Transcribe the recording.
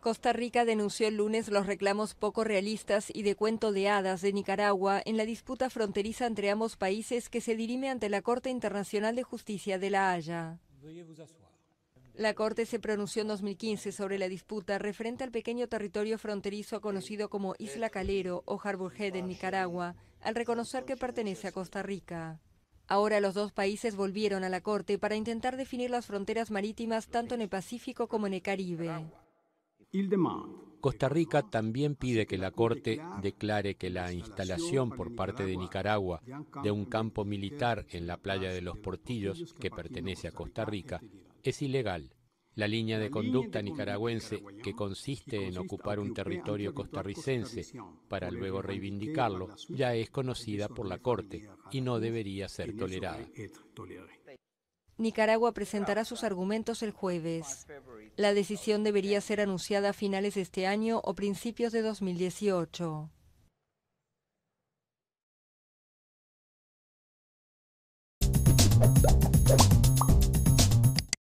Costa Rica denunció el lunes los reclamos poco realistas y de cuento de hadas de Nicaragua en la disputa fronteriza entre ambos países que se dirime ante la Corte Internacional de Justicia de La Haya. La Corte se pronunció en 2015 sobre la disputa referente al pequeño territorio fronterizo conocido como Isla Calero o Harbour Head en Nicaragua, al reconocer que pertenece a Costa Rica. Ahora los dos países volvieron a la Corte para intentar definir las fronteras marítimas tanto en el Pacífico como en el Caribe. Costa Rica también pide que la Corte declare que la instalación por parte de Nicaragua de un campo militar en la playa de los Portillos, que pertenece a Costa Rica, es ilegal la línea de conducta nicaragüense, que consiste en ocupar un territorio costarricense para luego reivindicarlo, ya es conocida por la Corte y no debería ser tolerada. Nicaragua presentará sus argumentos el jueves. La decisión debería ser anunciada a finales de este año o principios de 2018.